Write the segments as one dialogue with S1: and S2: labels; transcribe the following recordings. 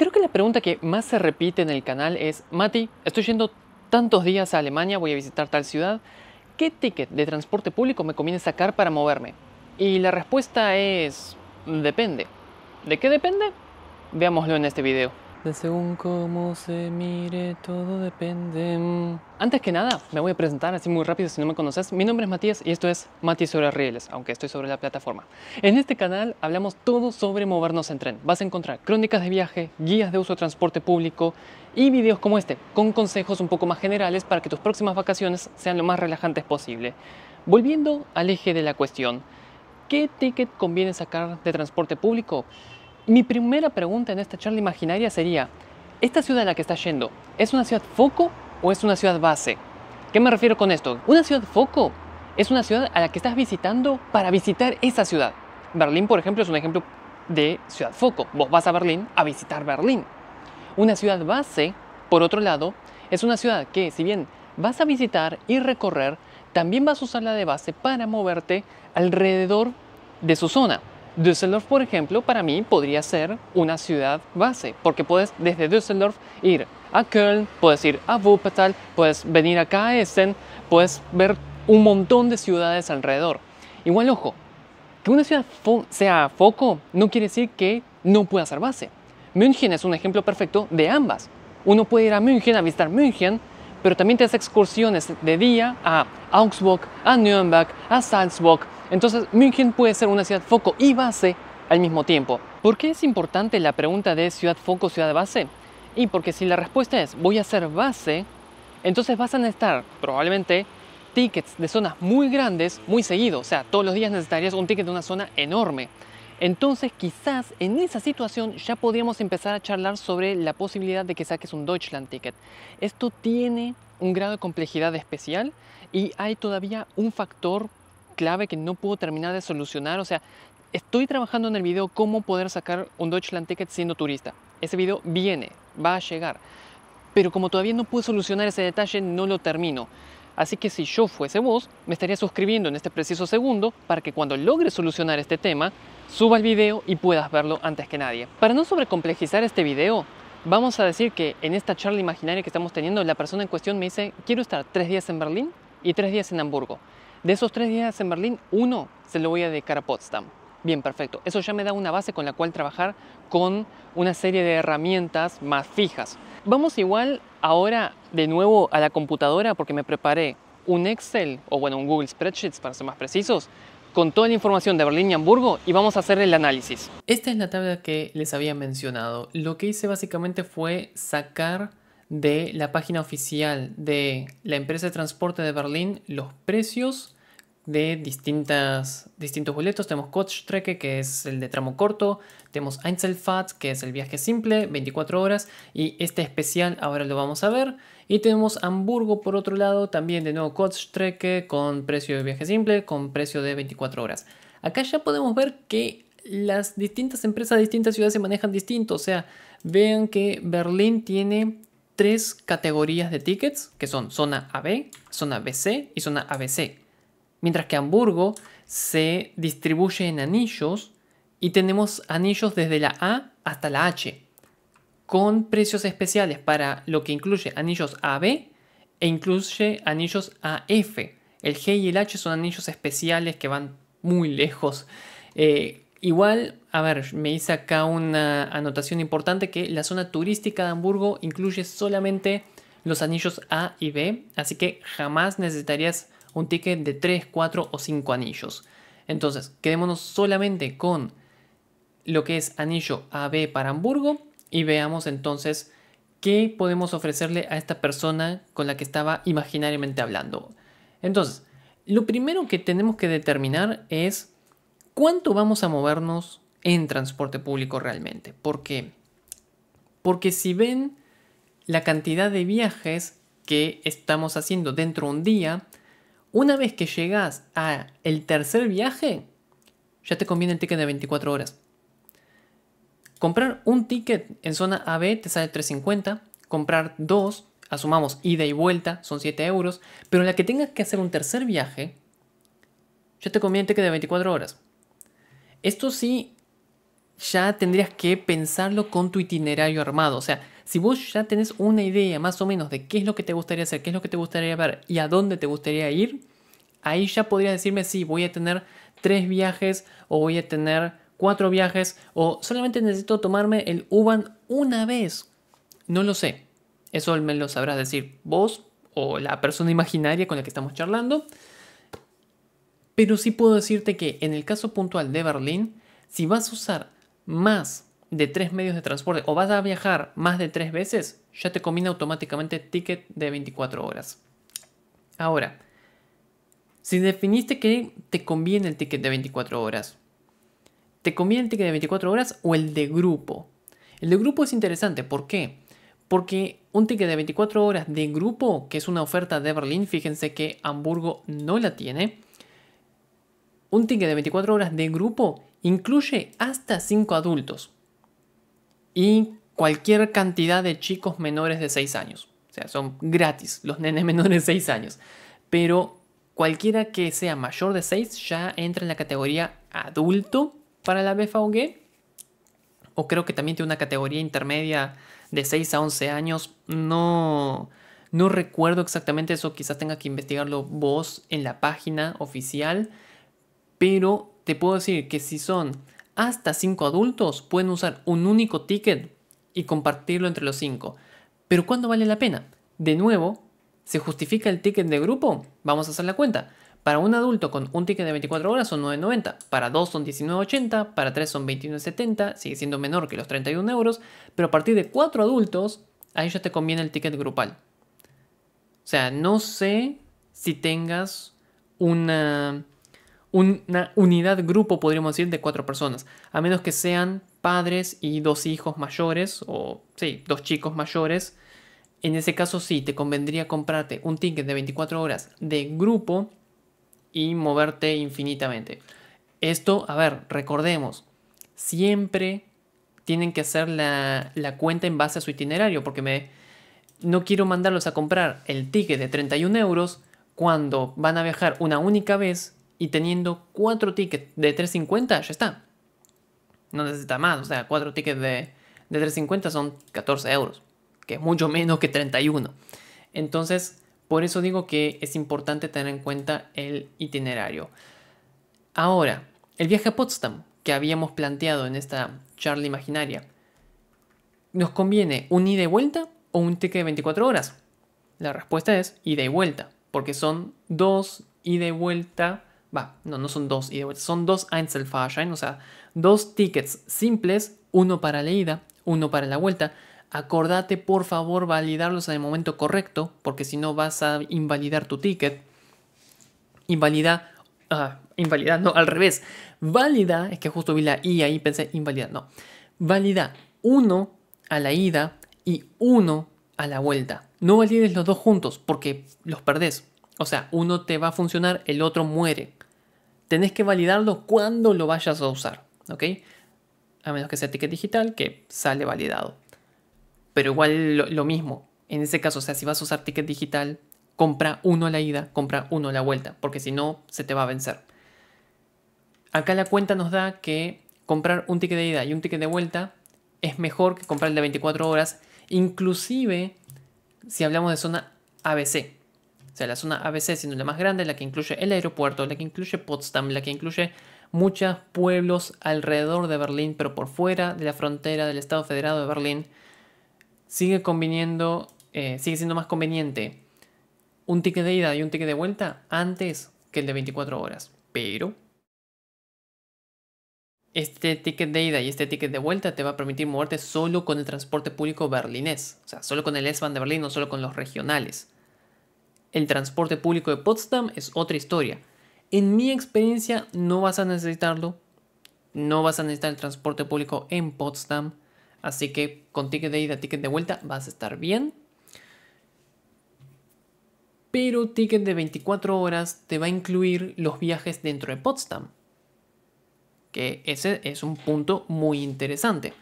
S1: Creo que la pregunta que más se repite en el canal es, Mati, estoy yendo tantos días a Alemania, voy a visitar tal ciudad, ¿qué ticket de transporte público me conviene sacar para moverme? Y la respuesta es, depende. ¿De qué depende? Veámoslo en este video. De según cómo se mire, todo depende. Antes que nada, me voy a presentar así muy rápido si no me conoces. Mi nombre es Matías y esto es Matías sobre rieles, aunque estoy sobre la plataforma. En este canal hablamos todo sobre movernos en tren. Vas a encontrar crónicas de viaje, guías de uso de transporte público y videos como este, con consejos un poco más generales para que tus próximas vacaciones sean lo más relajantes posible. Volviendo al eje de la cuestión, ¿qué ticket conviene sacar de transporte público? Mi primera pregunta en esta charla imaginaria sería, ¿esta ciudad a la que estás yendo es una ciudad foco o es una ciudad base? ¿Qué me refiero con esto? Una ciudad foco es una ciudad a la que estás visitando para visitar esa ciudad. Berlín, por ejemplo, es un ejemplo de ciudad foco. Vos vas a Berlín a visitar Berlín. Una ciudad base, por otro lado, es una ciudad que, si bien vas a visitar y recorrer, también vas a usarla de base para moverte alrededor de su zona. Düsseldorf, por ejemplo, para mí podría ser una ciudad base, porque puedes desde Düsseldorf ir a Köln, puedes ir a Wuppertal, puedes venir acá a Essen, puedes ver un montón de ciudades alrededor. Igual, ojo, que una ciudad sea foco no quiere decir que no pueda ser base. München es un ejemplo perfecto de ambas. Uno puede ir a München, a visitar München, pero también te hace excursiones de día a Augsburg, a Nürnberg, a Salzburg, entonces, München puede ser una ciudad foco y base al mismo tiempo. ¿Por qué es importante la pregunta de ciudad foco, ciudad base? Y porque si la respuesta es voy a ser base, entonces vas a necesitar probablemente tickets de zonas muy grandes muy seguido. O sea, todos los días necesitarías un ticket de una zona enorme. Entonces quizás en esa situación ya podríamos empezar a charlar sobre la posibilidad de que saques un Deutschland Ticket. Esto tiene un grado de complejidad especial y hay todavía un factor clave que no puedo terminar de solucionar. O sea, estoy trabajando en el video cómo poder sacar un Deutschland Ticket siendo turista. Ese video viene, va a llegar. Pero como todavía no pude solucionar ese detalle, no lo termino. Así que si yo fuese vos, me estaría suscribiendo en este preciso segundo para que cuando logre solucionar este tema, suba el video y puedas verlo antes que nadie. Para no sobrecomplejizar este video, vamos a decir que en esta charla imaginaria que estamos teniendo, la persona en cuestión me dice, quiero estar tres días en Berlín y tres días en Hamburgo. De esos tres días en Berlín, uno se lo voy a dedicar a Potsdam. Bien, perfecto. Eso ya me da una base con la cual trabajar con una serie de herramientas más fijas. Vamos igual ahora de nuevo a la computadora porque me preparé un Excel o bueno, un Google Spreadsheets para ser más precisos con toda la información de Berlín y Hamburgo y vamos a hacer el análisis. Esta es la tabla que les había mencionado. Lo que hice básicamente fue sacar de la página oficial de la empresa de transporte de Berlín los precios de distintas, distintos boletos. Tenemos Kurzstrecke, que es el de tramo corto. Tenemos Einzelfahrt, que es el viaje simple, 24 horas. Y este especial ahora lo vamos a ver. Y tenemos Hamburgo por otro lado, también de nuevo Kurzstrecke con precio de viaje simple, con precio de 24 horas. Acá ya podemos ver que las distintas empresas de distintas ciudades se manejan distinto. O sea, vean que Berlín tiene tres categorías de tickets, que son zona AB, zona BC y zona ABC. Mientras que Hamburgo se distribuye en anillos y tenemos anillos desde la A hasta la H, con precios especiales para lo que incluye anillos AB e incluye anillos AF. El G y el H son anillos especiales que van muy lejos. Eh, Igual, a ver, me hice acá una anotación importante que la zona turística de Hamburgo incluye solamente los anillos A y B, así que jamás necesitarías un ticket de 3, 4 o 5 anillos. Entonces, quedémonos solamente con lo que es anillo AB para Hamburgo y veamos entonces qué podemos ofrecerle a esta persona con la que estaba imaginariamente hablando. Entonces, lo primero que tenemos que determinar es cuánto vamos a movernos en transporte público realmente. ¿Por qué? Porque si ven la cantidad de viajes que estamos haciendo dentro de un día, una vez que llegas a el tercer viaje, ya te conviene el ticket de 24 horas. Comprar un ticket en zona AB te sale 3.50, comprar dos, asumamos ida y vuelta, son 7 euros, pero en la que tengas que hacer un tercer viaje, ya te conviene el ticket de 24 horas. Esto sí, ya tendrías que pensarlo con tu itinerario armado. O sea, si vos ya tenés una idea más o menos de qué es lo que te gustaría hacer, qué es lo que te gustaría ver y a dónde te gustaría ir, ahí ya podrías decirme si voy a tener tres viajes o voy a tener cuatro viajes o solamente necesito tomarme el UBAN una vez. No lo sé. Eso me lo sabrás decir vos o la persona imaginaria con la que estamos charlando. Pero sí puedo decirte que en el caso puntual de Berlín, si vas a usar más de tres medios de transporte o vas a viajar más de tres veces, ya te combina automáticamente ticket de 24 horas. Ahora, si definiste que te conviene el ticket de 24 horas, ¿te conviene el ticket de 24 horas o el de grupo? El de grupo es interesante, ¿por qué? Porque un ticket de 24 horas de grupo, que es una oferta de Berlín, fíjense que Hamburgo no la tiene, un ticket de 24 horas de grupo incluye hasta 5 adultos y cualquier cantidad de chicos menores de 6 años. O sea, son gratis los nenes menores de 6 años. Pero cualquiera que sea mayor de 6 ya entra en la categoría adulto para la BFOG. O creo que también tiene una categoría intermedia de 6 a 11 años. No, no recuerdo exactamente eso. Quizás tenga que investigarlo vos en la página oficial. Pero te puedo decir que si son hasta 5 adultos, pueden usar un único ticket y compartirlo entre los 5. Pero ¿cuándo vale la pena? De nuevo, ¿se justifica el ticket de grupo? Vamos a hacer la cuenta. Para un adulto con un ticket de 24 horas son 9.90, para dos son 19.80, para tres son 21.70, sigue siendo menor que los 31 euros, pero a partir de cuatro adultos, ahí ya te conviene el ticket grupal. O sea, no sé si tengas una una unidad grupo, podríamos decir, de cuatro personas, a menos que sean padres y dos hijos mayores, o sí, dos chicos mayores. En ese caso sí, te convendría comprarte un ticket de 24 horas de grupo y moverte infinitamente. Esto, a ver, recordemos, siempre tienen que hacer la, la cuenta en base a su itinerario, porque me, no quiero mandarlos a comprar el ticket de 31 euros cuando van a viajar una única vez y teniendo cuatro tickets de 350 ya está. No necesita más, o sea, cuatro tickets de, 350 son 14 euros, que es mucho menos que 31. Entonces, por eso digo que es importante tener en cuenta el itinerario. Ahora, el viaje a Potsdam que habíamos planteado en esta charla imaginaria. ¿Nos conviene un ida y vuelta o un ticket de 24 horas? La respuesta es ida y vuelta, porque son dos ida y vuelta Va, no, no son dos ida son dos Einzelfahrschein, o sea, dos tickets simples, uno para la ida, uno para la vuelta. Acordate por favor validarlos en el momento correcto, porque si no vas a invalidar tu ticket. Invalida, ah, invalida, no, al revés. Valida, es que justo vi la I ahí pensé invalida, no. Valida uno a la ida y uno a la vuelta. No valides los dos juntos porque los perdés. O sea, uno te va a funcionar, el otro muere tenés que validarlo cuando lo vayas a usar, ¿ok? A menos que sea ticket digital, que sale validado. Pero igual lo, mismo, en ese caso, o sea, si vas a usar ticket digital, compra uno a la ida, compra uno a la vuelta, porque si no, se te va a vencer. Acá la cuenta nos da que comprar un ticket de ida y un ticket de vuelta es mejor que comprar el de 24 horas, inclusive si hablamos de zona ABC, o sea, la zona ABC siendo la más grande, la que incluye el aeropuerto, la que incluye Potsdam, la que incluye muchos pueblos alrededor de Berlín, pero por fuera de la frontera del Estado Federado de Berlín, sigue eh, sigue siendo más conveniente un ticket de ida y un ticket de vuelta antes que el de 24 horas. Pero este ticket de ida y este ticket de vuelta te va a permitir moverte solo con el transporte público berlinés, o sea, solo con el S-Bahn de Berlín, no solo con los regionales. El transporte público de Potsdam es otra historia. En mi experiencia no vas a necesitarlo. No vas a necesitar el transporte público en Potsdam. Así que con ticket de ida, ticket de vuelta, vas a estar bien. Pero ticket de 24 horas te va a incluir los viajes dentro de Potsdam. Que ese es un punto muy interesante.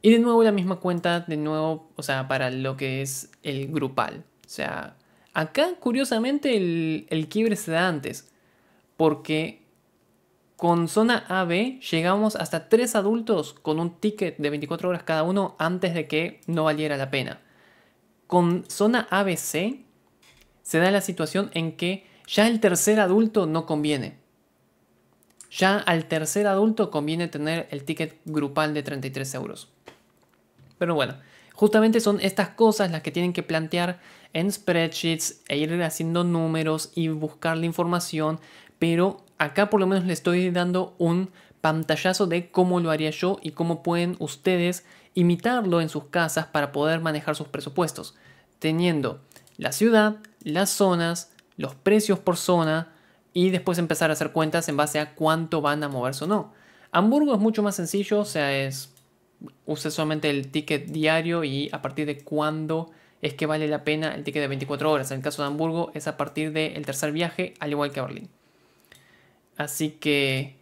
S1: Y de nuevo la misma cuenta, de nuevo, o sea, para lo que es el grupal. O sea, Acá, curiosamente, el, quiebre se da antes, porque con zona AB llegamos hasta tres adultos con un ticket de 24 horas cada uno antes de que no valiera la pena. Con zona ABC se da la situación en que ya el tercer adulto no conviene. Ya al tercer adulto conviene tener el ticket grupal de 33 euros. Pero bueno, Justamente son estas cosas las que tienen que plantear en spreadsheets e ir haciendo números y buscar la información, pero acá por lo menos les estoy dando un pantallazo de cómo lo haría yo y cómo pueden ustedes imitarlo en sus casas para poder manejar sus presupuestos, teniendo la ciudad, las zonas, los precios por zona y después empezar a hacer cuentas en base a cuánto van a moverse o no. Hamburgo es mucho más sencillo, o sea, es Use solamente el ticket diario y a partir de cuándo es que vale la pena el ticket de 24 horas. En el caso de Hamburgo es a partir del tercer viaje, al igual que a Berlín. Así que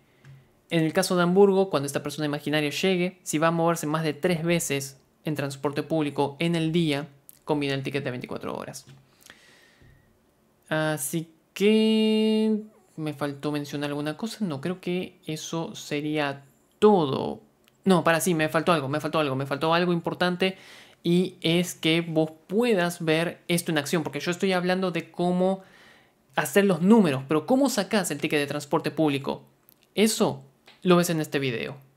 S1: en el caso de Hamburgo, cuando esta persona imaginaria llegue, si va a moverse más de tres veces en transporte público en el día, combina el ticket de 24 horas. Así que me faltó mencionar alguna cosa. No creo que eso sería todo no, para sí, me faltó algo, me faltó algo, me faltó algo importante y es que vos puedas ver esto en acción, porque yo estoy hablando de cómo hacer los números, pero cómo sacas el ticket de transporte público. Eso lo ves en este video.